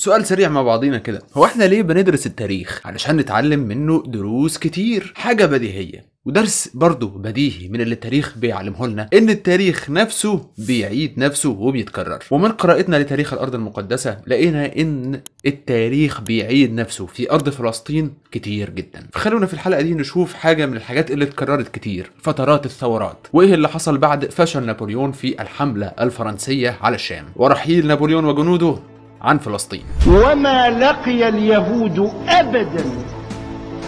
سؤال سريع مع بعضينا كده هو احنا ليه بندرس التاريخ علشان نتعلم منه دروس كتير حاجه بديهيه ودرس برضه بديهي من اللي التاريخ بيعلمه لنا ان التاريخ نفسه بيعيد نفسه وبيتكرر ومن قراءتنا لتاريخ الارض المقدسه لقينا ان التاريخ بيعيد نفسه في ارض فلسطين كتير جدا فخلونا في الحلقه دي نشوف حاجه من الحاجات اللي اتكررت كتير فترات الثورات وايه اللي حصل بعد فشل نابليون في الحمله الفرنسيه على الشام ورحيل نابليون وجنوده عن فلسطين وما لقي اليهود أبدا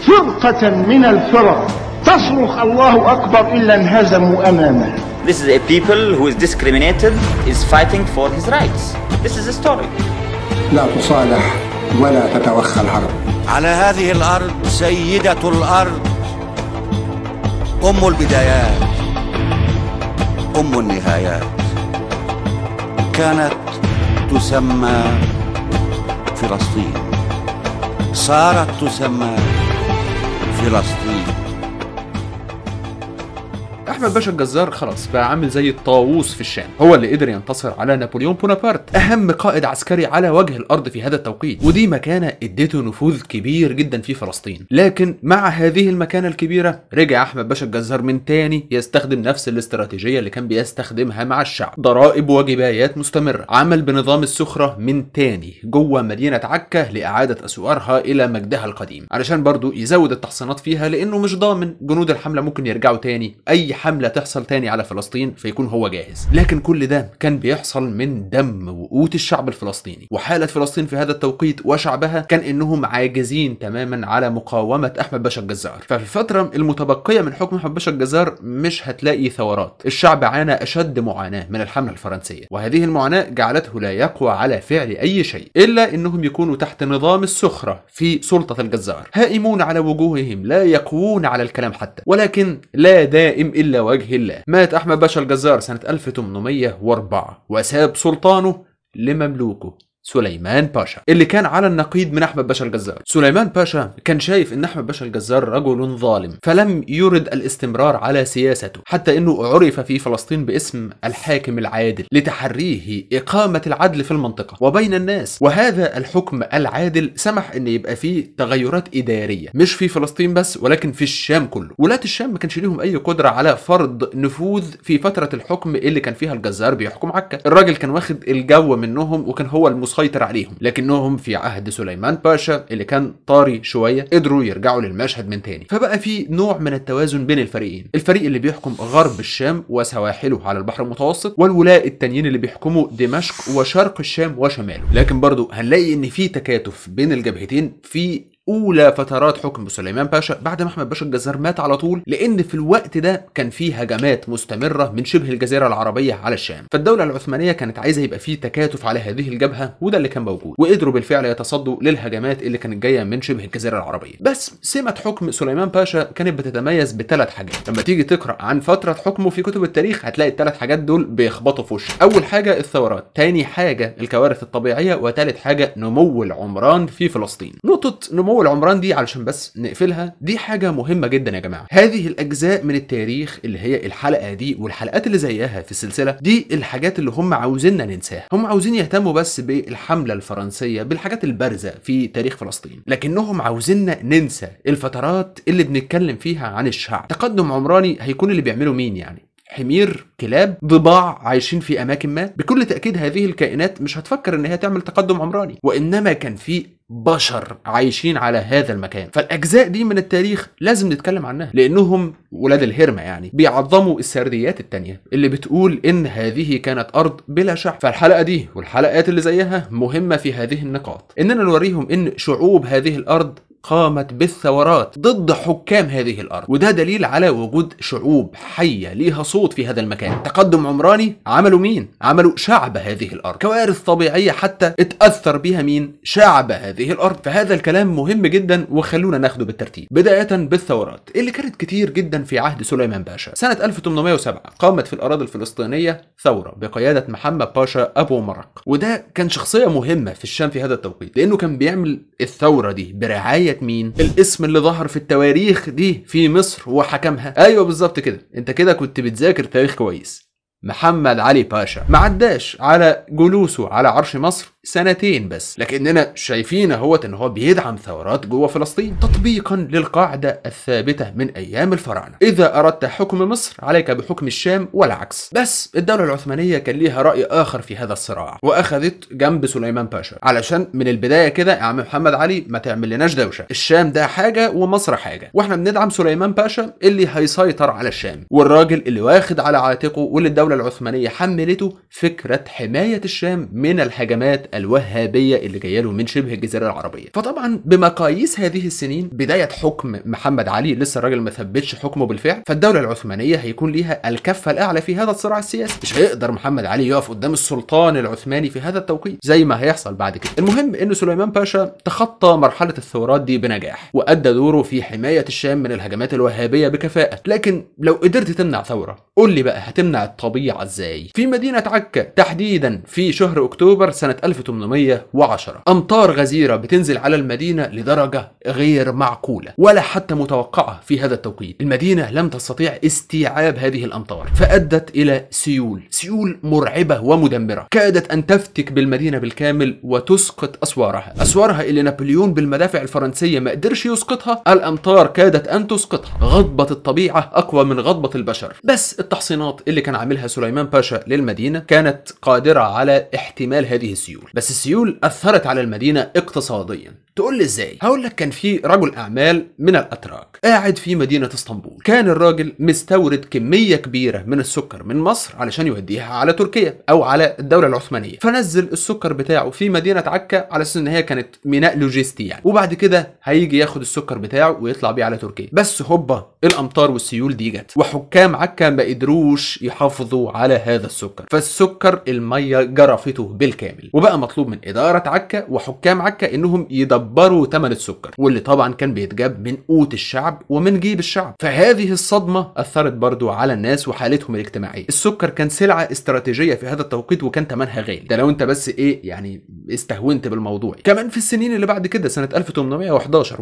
فرقة من الفرق تصرخ الله أكبر إلا انهزموا أمامه This is a people who is discriminated is fighting for his rights. This is a story. لا تصالح ولا تتوخى الحرب. على هذه الأرض سيدة الأرض أم البدايات أم النهايات كانت تسمى فلسطين صارت تسمى فلسطين احمد باشا الجزار خلاص بقى عامل زي الطاووس في الشام هو اللي قدر ينتصر على نابليون بونابرت اهم قائد عسكري على وجه الارض في هذا التوقيت ودي مكانه اديته نفوذ كبير جدا في فلسطين لكن مع هذه المكانه الكبيره رجع احمد باشا الجزار من تاني يستخدم نفس الاستراتيجيه اللي كان بيستخدمها مع الشعب ضرائب وجبايات مستمره عمل بنظام السخره من تاني جوه مدينه عكا لاعاده اسوارها الى مجدها القديم علشان برضو يزود التحصينات فيها لانه مش ضامن جنود الحمله ممكن يرجعوا تاني اي حمله تحصل تاني على فلسطين فيكون هو جاهز لكن كل ده كان بيحصل من دم وقوت الشعب الفلسطيني وحاله فلسطين في هذا التوقيت وشعبها كان انهم عاجزين تماما على مقاومه احمد باشا الجزار ففي الفتره المتبقيه من حكم احمد باشا الجزار مش هتلاقي ثورات الشعب عانى اشد معاناه من الحمله الفرنسيه وهذه المعاناه جعلته لا يقوى على فعل اي شيء الا انهم يكونوا تحت نظام السخره في سلطه الجزار هائمون على وجوههم لا يقوون على الكلام حتى ولكن لا دائم إلا وجه الله مات أحمد باشا الجزار سنة 1804 وساب سلطانه لمملوكه سليمان باشا اللي كان على النقيض من احمد باشا الجزار سليمان باشا كان شايف ان احمد باشا الجزار رجل ظالم فلم يرد الاستمرار على سياسته حتى انه عرف في فلسطين باسم الحاكم العادل لتحريه اقامه العدل في المنطقه وبين الناس وهذا الحكم العادل سمح ان يبقى فيه تغيرات اداريه مش في فلسطين بس ولكن في الشام كله ولاة الشام ما كانش ليهم اي قدره على فرض نفوذ في فتره الحكم اللي كان فيها الجزار بيحكم عكا الراجل كان واخد الجو منهم وكان هو المس وسيطر عليهم لكنهم في عهد سليمان باشا اللي كان طاري شويه قدروا يرجعوا للمشهد من تاني فبقى في نوع من التوازن بين الفريقين الفريق اللي بيحكم غرب الشام وسواحله على البحر المتوسط والولاء التانيين اللي بيحكموا دمشق وشرق الشام وشماله لكن برضه هنلاقي ان في تكاتف بين الجبهتين في اولى فترات حكم سليمان باشا بعد ما احمد باشا الجزار مات على طول لان في الوقت ده كان في هجمات مستمره من شبه الجزيره العربيه على الشام فالدوله العثمانيه كانت عايزه يبقى في تكاتف على هذه الجبهه وده اللي كان موجود وقدروا بالفعل يتصدوا للهجمات اللي كانت جايه من شبه الجزيره العربيه بس سمه حكم سليمان باشا كانت بتتميز بثلاث حاجات لما تيجي تقرا عن فتره حكمه في كتب التاريخ هتلاقي الثلاث حاجات دول بيخبطوا في وش اول حاجه الثورات ثاني حاجه الكوارث الطبيعيه وثالث حاجه نمو العمران في فلسطين نقطه نمو النمو العمران دي علشان بس نقفلها دي حاجه مهمه جدا يا جماعه هذه الاجزاء من التاريخ اللي هي الحلقه دي والحلقات اللي زيها في السلسله دي الحاجات اللي هم عاوزيننا ننساها هم عاوزين يهتموا بس بالحمله الفرنسيه بالحاجات البارزه في تاريخ فلسطين لكنهم عاوزيننا ننسى الفترات اللي بنتكلم فيها عن الشعب تقدم عمراني هيكون اللي بيعمله مين يعني حمير كلاب ضباع عايشين في اماكن ما بكل تاكيد هذه الكائنات مش هتفكر ان هي تعمل تقدم عمراني وانما كان في بشر عايشين على هذا المكان فالاجزاء دي من التاريخ لازم نتكلم عنها لانهم ولاد الهرمه يعني بيعظموا السرديات التانية اللي بتقول ان هذه كانت ارض بلا شعب فالحلقه دي والحلقات اللي زيها مهمه في هذه النقاط اننا نوريهم ان شعوب هذه الارض قامت بالثورات ضد حكام هذه الارض وده دليل على وجود شعوب حيه ليها صوت في هذا المكان تقدم عمراني عملوا مين عملوا شعب هذه الارض كوارث طبيعيه حتى اتاثر بها مين شعب هذه الارض فهذا الكلام مهم جدا وخلونا ناخده بالترتيب بدايه بالثورات اللي كانت كتير جدا في عهد سليمان باشا سنه 1807 قامت في الاراضي الفلسطينيه ثوره بقياده محمد باشا ابو مرق وده كان شخصيه مهمه في الشام في هذا التوقيت لانه كان بيعمل الثوره دي برعايه ديت مين الاسم اللي ظهر في التواريخ دي في مصر وحكمها ايوه بالظبط كده انت كده كنت بتذاكر تاريخ كويس محمد علي باشا معداش على جلوسه على عرش مصر سنتين بس لكننا شايفين اهوت ان هو بيدعم ثورات جوه فلسطين تطبيقا للقاعده الثابته من ايام الفراعنه اذا اردت حكم مصر عليك بحكم الشام والعكس بس الدوله العثمانيه كان ليها راي اخر في هذا الصراع واخذت جنب سليمان باشا علشان من البدايه كده يا عم محمد علي ما تعمل لناش دوشه الشام ده حاجه ومصر حاجه واحنا بندعم سليمان باشا اللي هيسيطر على الشام والراجل اللي واخد على عاتقه واللي الدوله العثمانيه حملته فكره حمايه الشام من الهجمات الوهابيه اللي جايه له من شبه الجزيره العربيه فطبعا بمقاييس هذه السنين بدايه حكم محمد علي لسه الراجل ما ثبتش حكمه بالفعل فالدوله العثمانيه هيكون ليها الكفه الاعلى في هذا الصراع السياسي مش هيقدر محمد علي يقف قدام السلطان العثماني في هذا التوقيت زي ما هيحصل بعد كده المهم ان سليمان باشا تخطى مرحله الثورات دي بنجاح وادى دوره في حمايه الشام من الهجمات الوهابيه بكفاءه لكن لو قدرت تمنع ثوره قول لي بقى هتمنع الطبيعه ازاي في مدينه عكا تحديدا في شهر اكتوبر سنه 1810 أمطار غزيرة بتنزل على المدينة لدرجة غير معقولة ولا حتى متوقعة في هذا التوقيت المدينة لم تستطيع استيعاب هذه الأمطار فأدت إلى سيول سيول مرعبة ومدمرة كادت أن تفتك بالمدينة بالكامل وتسقط أسوارها أسوارها اللي نابليون بالمدافع الفرنسية ما قدرش يسقطها الأمطار كادت أن تسقطها غضبة الطبيعة أقوى من غضبة البشر بس التحصينات اللي كان عاملها سليمان باشا للمدينة كانت قادرة على احتمال هذه السيول بس السيول أثرت على المدينة اقتصاديا تقول لي ازاي هقول لك كان في رجل اعمال من الاتراك قاعد في مدينه اسطنبول كان الراجل مستورد كميه كبيره من السكر من مصر علشان يوديها على تركيا او على الدوله العثمانيه فنزل السكر بتاعه في مدينه عكا على اساس ان هي كانت ميناء لوجيستي يعني وبعد كده هيجي ياخد السكر بتاعه ويطلع بيه على تركيا بس هوبا الامطار والسيول دي جت وحكام عكا ما قدروش يحافظوا على هذا السكر فالسكر الميه جرفته بالكامل وبقى مطلوب من اداره عكا وحكام عكا انهم يدبروا ثمن السكر واللي طبعا كان بيتجاب من قوت الشعب ومن جيب الشعب فهذه الصدمه اثرت برضو على الناس وحالتهم الاجتماعيه السكر كان سلعه استراتيجيه في هذا التوقيت وكان ثمنها غالي ده لو انت بس ايه يعني استهونت بالموضوع كمان في السنين اللي بعد كده سنه 1811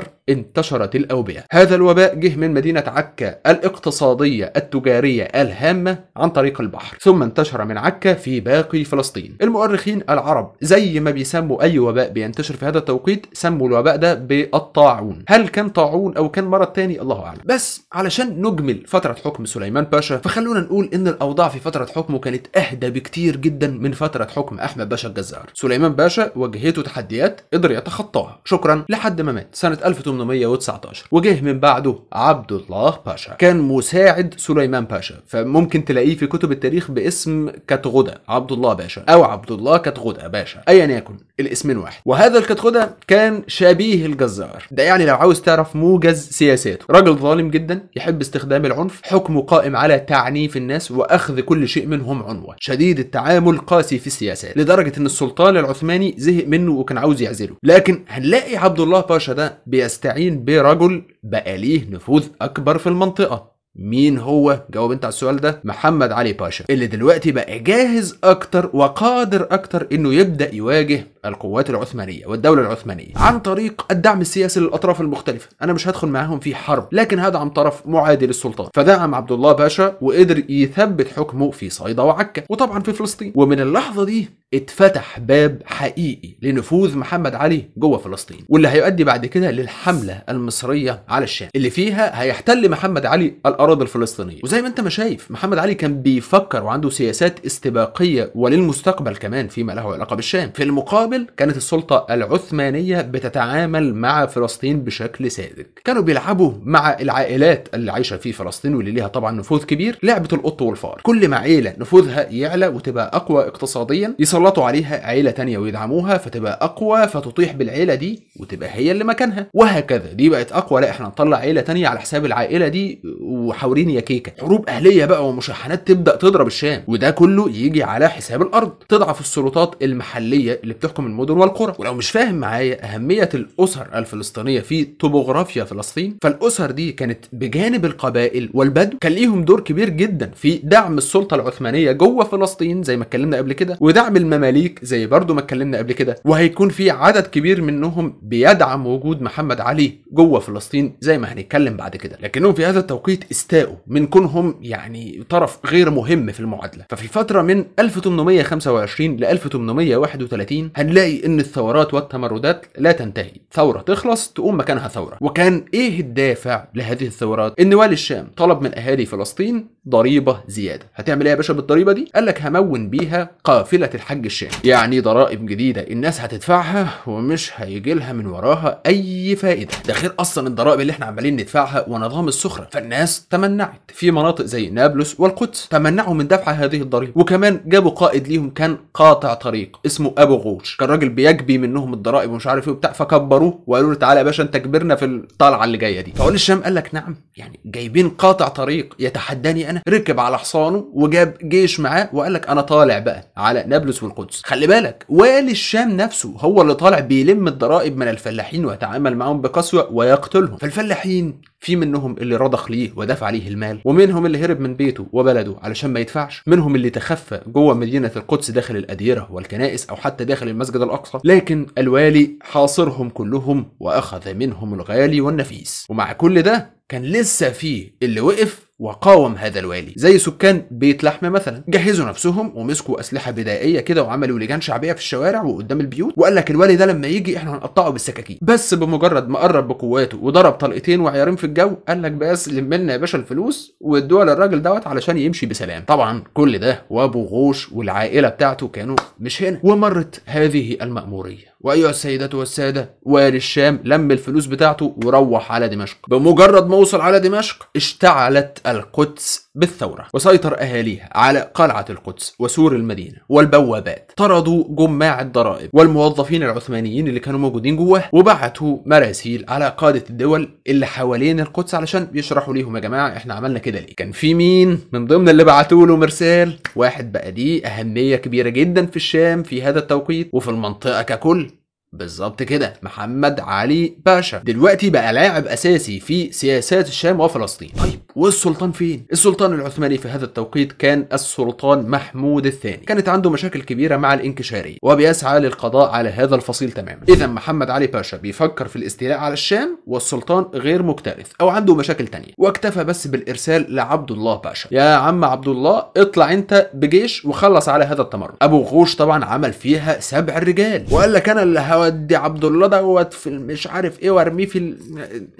و1812 انتشرت الاوبئه هذا الوباء جه من مدينه عكا الاقتصاديه التجاريه الهامه عن طريق البحر ثم انتشر من عكا في باقي فلسطين المهم المؤرخين العرب زي ما بيسموا أي وباء بينتشر في هذا التوقيت سموا الوباء ده بالطاعون هل كان طاعون أو كان مرض تاني الله أعلم بس علشان نجمل فترة حكم سليمان باشا فخلونا نقول إن الأوضاع في فترة حكمه كانت أهدى بكتير جدا من فترة حكم أحمد باشا الجزار سليمان باشا واجهته تحديات قدر يتخطاها شكرا لحد ما مات سنة 1819 وجه من بعده عبد الله باشا كان مساعد سليمان باشا فممكن تلاقيه في كتب التاريخ باسم كتغدا عبد الله باشا أو عبد عبد الله كتغدى باشا ايا يكن الاسمين واحد وهذا الكتغدى كان شبيه الجزار ده يعني لو عاوز تعرف موجز سياساته راجل ظالم جدا يحب استخدام العنف حكمه قائم على تعنيف الناس واخذ كل شيء منهم عنوة شديد التعامل قاسي في السياسات لدرجة ان السلطان العثماني زهق منه وكان عاوز يعزله لكن هنلاقي عبد الله باشا ده بيستعين برجل بقى نفوذ اكبر في المنطقة مين هو؟ جاوب انت على السؤال ده محمد علي باشا اللي دلوقتي بقى جاهز اكتر وقادر اكتر انه يبدا يواجه القوات العثمانيه والدوله العثمانيه عن طريق الدعم السياسي للاطراف المختلفه انا مش هدخل معاهم في حرب لكن هدعم طرف معادي للسلطان فدعم عبد الله باشا وقدر يثبت حكمه في صيدا وعكا وطبعا في فلسطين ومن اللحظه دي اتفتح باب حقيقي لنفوذ محمد علي جوه فلسطين واللي هيؤدي بعد كده للحمله المصريه على الشام اللي فيها هيحتل محمد علي الأراضي الفلسطينية وزي ما أنت ما شايف محمد علي كان بيفكر وعنده سياسات استباقية وللمستقبل كمان فيما له علاقة بالشام في المقابل كانت السلطة العثمانية بتتعامل مع فلسطين بشكل ساذج كانوا بيلعبوا مع العائلات اللي عايشة في فلسطين واللي ليها طبعا نفوذ كبير لعبة القط والفار كل ما عيلة نفوذها يعلى وتبقى أقوى اقتصاديا يسلطوا عليها عيلة تانية ويدعموها فتبقى أقوى فتطيح بالعيلة دي وتبقى هي اللي مكانها وهكذا دي بقت أقوى لا احنا نطلع عيلة تانية على حساب العائلة دي و وحاورين يا كيكه حروب اهليه بقى ومشاحنات تبدا تضرب الشام وده كله يجي على حساب الارض تضعف السلطات المحليه اللي بتحكم المدن والقرى ولو مش فاهم معايا اهميه الاسر الفلسطينيه في توبوغرافيا فلسطين فالاسر دي كانت بجانب القبائل والبدو كان ليهم دور كبير جدا في دعم السلطه العثمانيه جوه فلسطين زي ما اتكلمنا قبل كده ودعم المماليك زي برضو ما اتكلمنا قبل كده وهيكون في عدد كبير منهم بيدعم وجود محمد علي جوه فلسطين زي ما هنتكلم بعد كده لكنهم في هذا التوقيت استاءوا من كونهم يعني طرف غير مهم في المعادله ففي فتره من 1825 ل 1831 هنلاقي ان الثورات والتمردات لا تنتهي ثوره تخلص تقوم مكانها ثوره وكان ايه الدافع لهذه الثورات ان والي الشام طلب من اهالي فلسطين ضريبه زياده هتعمل ايه يا باشا بالضريبه دي قال لك همون بيها قافله الحج الشام يعني ضرائب جديده الناس هتدفعها ومش هيجي لها من وراها اي فائده ده غير اصلا الضرائب اللي احنا عمالين ندفعها ونظام السخره فالناس تمنعت في مناطق زي نابلس والقدس تمنعوا من دفع هذه الضريبه وكمان جابوا قائد ليهم كان قاطع طريق اسمه ابو غوش كان راجل بيجبي منهم الضرائب ومش عارف ايه وبتاع فكبروه وقالوا له تعالى يا باشا انت كبرنا في الطلعه اللي جايه دي فقول الشام قال لك نعم يعني جايبين قاطع طريق يتحداني انا ركب على حصانه وجاب جيش معاه وقال لك انا طالع بقى على نابلس والقدس خلي بالك والي الشام نفسه هو اللي طالع بيلم الضرائب من الفلاحين ويتعامل معاهم بقسوه ويقتلهم فالفلاحين في منهم اللي رضخ ليه ودفع عليه المال ومنهم اللي هرب من بيته وبلده علشان ما يدفعش منهم اللي تخفى جوه مدينة القدس داخل الأديرة والكنائس أو حتى داخل المسجد الأقصى لكن الوالي حاصرهم كلهم وأخذ منهم الغالي والنفيس ومع كل ده كان لسه فيه اللي وقف وقاوم هذا الوالي زي سكان بيت لحم مثلا جهزوا نفسهم ومسكوا اسلحه بدائيه كده وعملوا لجان شعبيه في الشوارع وقدام البيوت وقال لك الوالي ده لما يجي احنا هنقطعه بالسكاكين بس بمجرد ما قرب بقواته وضرب طلقتين وعيارين في الجو قال لك بس لمنا يا باشا الفلوس وادوها للراجل دوت علشان يمشي بسلام طبعا كل ده وابو غوش والعائله بتاعته كانوا مش هنا ومرت هذه المأموريه وايها السيدات والساده والي الشام لم الفلوس بتاعته وروح على دمشق بمجرد ما وصل على دمشق اشتعلت القدس بالثوره وسيطر اهاليها على قلعه القدس وسور المدينه والبوابات طردوا جماع الضرائب والموظفين العثمانيين اللي كانوا موجودين جواها وبعتوا مراسيل على قاده الدول اللي حوالين القدس علشان يشرحوا ليهم يا جماعه احنا عملنا كده ليه كان في مين من ضمن اللي بعتوا له مرسال واحد بقى دي اهميه كبيره جدا في الشام في هذا التوقيت وفي المنطقه ككل بالظبط كده محمد علي باشا دلوقتي بقى لاعب اساسي في سياسات الشام وفلسطين طيب والسلطان فين السلطان العثماني في هذا التوقيت كان السلطان محمود الثاني كانت عنده مشاكل كبيره مع الانكشاريه وبيسعى للقضاء على هذا الفصيل تماما اذا محمد علي باشا بيفكر في الاستيلاء على الشام والسلطان غير مكترث او عنده مشاكل تانية واكتفى بس بالارسال لعبد الله باشا يا عم عبد الله اطلع انت بجيش وخلص على هذا التمرد ابو غوش طبعا عمل فيها سبع رجال وقال لك انا اللي اودي عبد الله دوت في مش عارف ايه وارميه في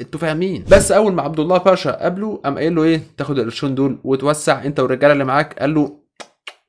انتوا فاهمين بس اول ما عبد الله باشا قابله قام قايل له ايه تاخد القرشين دول وتوسع انت والرجاله اللي معاك قال له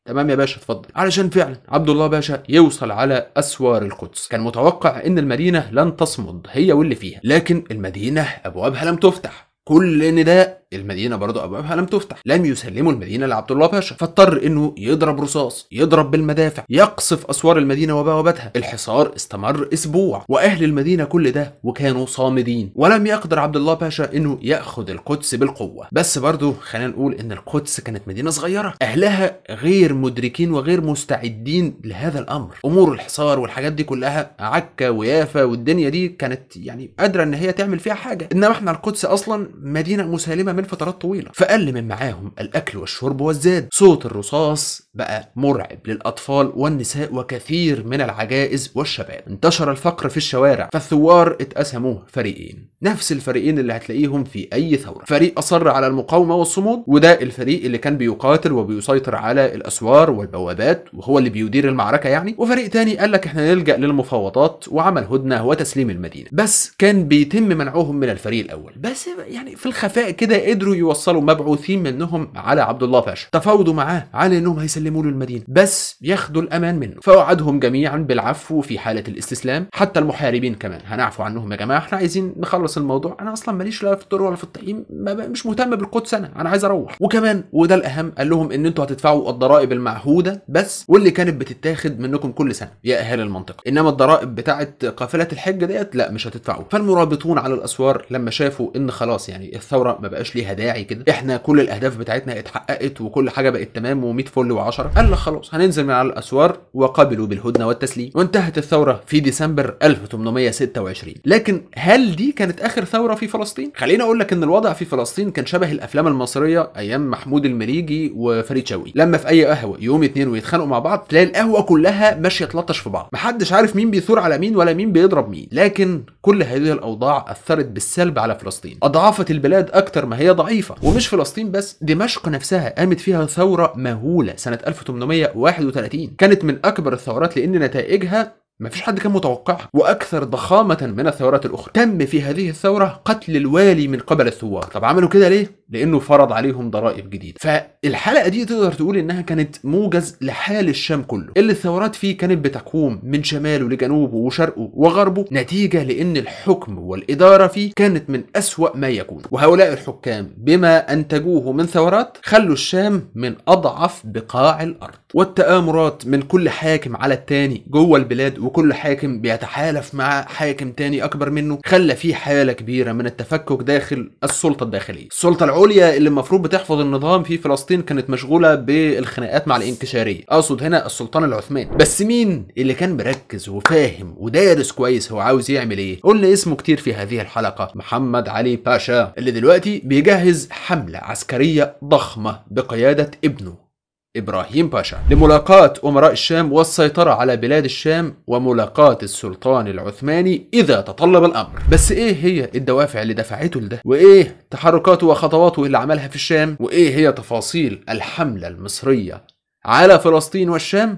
تمام يا باشا اتفضل علشان فعلا عبد الله باشا يوصل على اسوار القدس كان متوقع ان المدينه لن تصمد هي واللي فيها لكن المدينه ابوابها لم تفتح كل نداء المدينه برضه ابوابها لم تفتح لم يسلموا المدينه لعبد الله باشا فاضطر انه يضرب رصاص يضرب بالمدافع يقصف اسوار المدينه وبوابتها الحصار استمر اسبوع واهل المدينه كل ده وكانوا صامدين ولم يقدر عبد الله باشا انه ياخذ القدس بالقوه بس برضه خلينا نقول ان القدس كانت مدينه صغيره اهلها غير مدركين وغير مستعدين لهذا الامر امور الحصار والحاجات دي كلها عكا ويافا والدنيا دي كانت يعني قادره ان هي تعمل فيها حاجه انما احنا القدس اصلا مدينه مسالمه من فترات طويلة فقل من معاهم الأكل والشرب والزاد صوت الرصاص بقى مرعب للأطفال والنساء وكثير من العجائز والشباب انتشر الفقر في الشوارع فالثوار اتقسموا فريقين نفس الفريقين اللي هتلاقيهم في أي ثورة فريق أصر على المقاومة والصمود وده الفريق اللي كان بيقاتل وبيسيطر على الأسوار والبوابات وهو اللي بيدير المعركة يعني وفريق تاني قال لك احنا نلجأ للمفاوضات وعمل هدنة وتسليم المدينة بس كان بيتم منعهم من الفريق الأول بس يعني في الخفاء كده قدروا يوصلوا مبعوثين منهم على عبد الله باشا تفاوضوا معاه على انهم هيسلموا له المدينه بس ياخدوا الامان منه فوعدهم جميعا بالعفو في حاله الاستسلام حتى المحاربين كمان هنعفو عنهم يا جماعه احنا عايزين نخلص الموضوع انا اصلا ماليش لا في الطر ولا في التقييم مش مهتم بالقدس انا انا عايز اروح وكمان وده الاهم قال لهم ان انتوا هتدفعوا الضرائب المعهوده بس واللي كانت بتتاخد منكم كل سنه يا اهالي المنطقه انما الضرائب بتاعه قافله الحج ديت لا مش هتدفعوا فالمرابطون على الاسوار لما شافوا ان خلاص يعني الثوره ما بقاش ليها داعي كده احنا كل الاهداف بتاعتنا اتحققت وكل حاجه بقت تمام و100 فل و10 قال لك خلاص هننزل من على الاسوار وقبلوا بالهدنه والتسليم وانتهت الثوره في ديسمبر 1826 لكن هل دي كانت اخر ثوره في فلسطين خليني اقول لك ان الوضع في فلسطين كان شبه الافلام المصريه ايام محمود المليجي وفريد شوقي لما في اي قهوه يوم اتنين ويتخانقوا مع بعض تلاقي القهوه كلها ماشيه تلطش في بعض محدش عارف مين بيثور على مين ولا مين بيضرب مين لكن كل هذه الاوضاع اثرت بالسلب على فلسطين اضعفت البلاد اكتر ما هي ضعيفة ومش فلسطين بس دمشق نفسها قامت فيها ثورة مهولة سنة 1831 كانت من أكبر الثورات لأن نتائجها ما فيش حد كان متوقع واكثر ضخامه من الثورات الاخرى تم في هذه الثوره قتل الوالي من قبل الثوار طب عملوا كده ليه لانه فرض عليهم ضرائب جديده فالحلقه دي تقدر تقول انها كانت موجز لحال الشام كله اللي الثورات فيه كانت بتقوم من شماله لجنوبه وشرقه وغربه نتيجه لان الحكم والاداره فيه كانت من اسوا ما يكون وهؤلاء الحكام بما انتجوه من ثورات خلوا الشام من اضعف بقاع الارض والتامرات من كل حاكم على الثاني جوه البلاد وكل حاكم بيتحالف مع حاكم تاني اكبر منه خلى فيه حاله كبيره من التفكك داخل السلطه الداخليه السلطه العليا اللي المفروض بتحفظ النظام في فلسطين كانت مشغوله بالخناقات مع الانكشاريه اقصد هنا السلطان العثماني بس مين اللي كان مركز وفاهم ودارس كويس هو عاوز يعمل ايه قلنا اسمه كتير في هذه الحلقه محمد علي باشا اللي دلوقتي بيجهز حمله عسكريه ضخمه بقياده ابنه إبراهيم باشا لملاقاة أمراء الشام والسيطرة على بلاد الشام وملاقاة السلطان العثماني إذا تطلب الأمر بس إيه هي الدوافع اللي دفعته لده وإيه تحركاته وخطواته اللي عملها في الشام وإيه هي تفاصيل الحملة المصرية على فلسطين والشام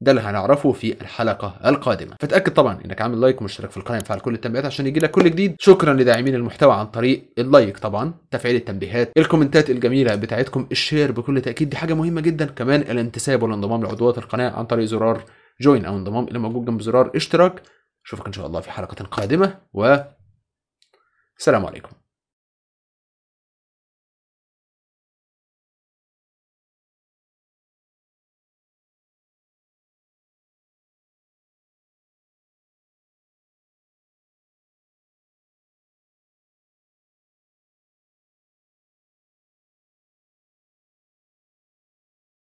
ده اللي هنعرفه في الحلقه القادمه فتاكد طبعا انك عامل لايك ومشترك في القناه وفعل كل التنبيهات عشان يجيلك كل جديد شكرا لداعمين المحتوى عن طريق اللايك طبعا تفعيل التنبيهات الكومنتات الجميله بتاعتكم الشير بكل تاكيد دي حاجه مهمه جدا كمان الانتساب والانضمام لعضوات القناه عن طريق زرار جوين او انضمام اللي موجود جنب زرار اشتراك اشوفك ان شاء الله في حلقه قادمه و السلام عليكم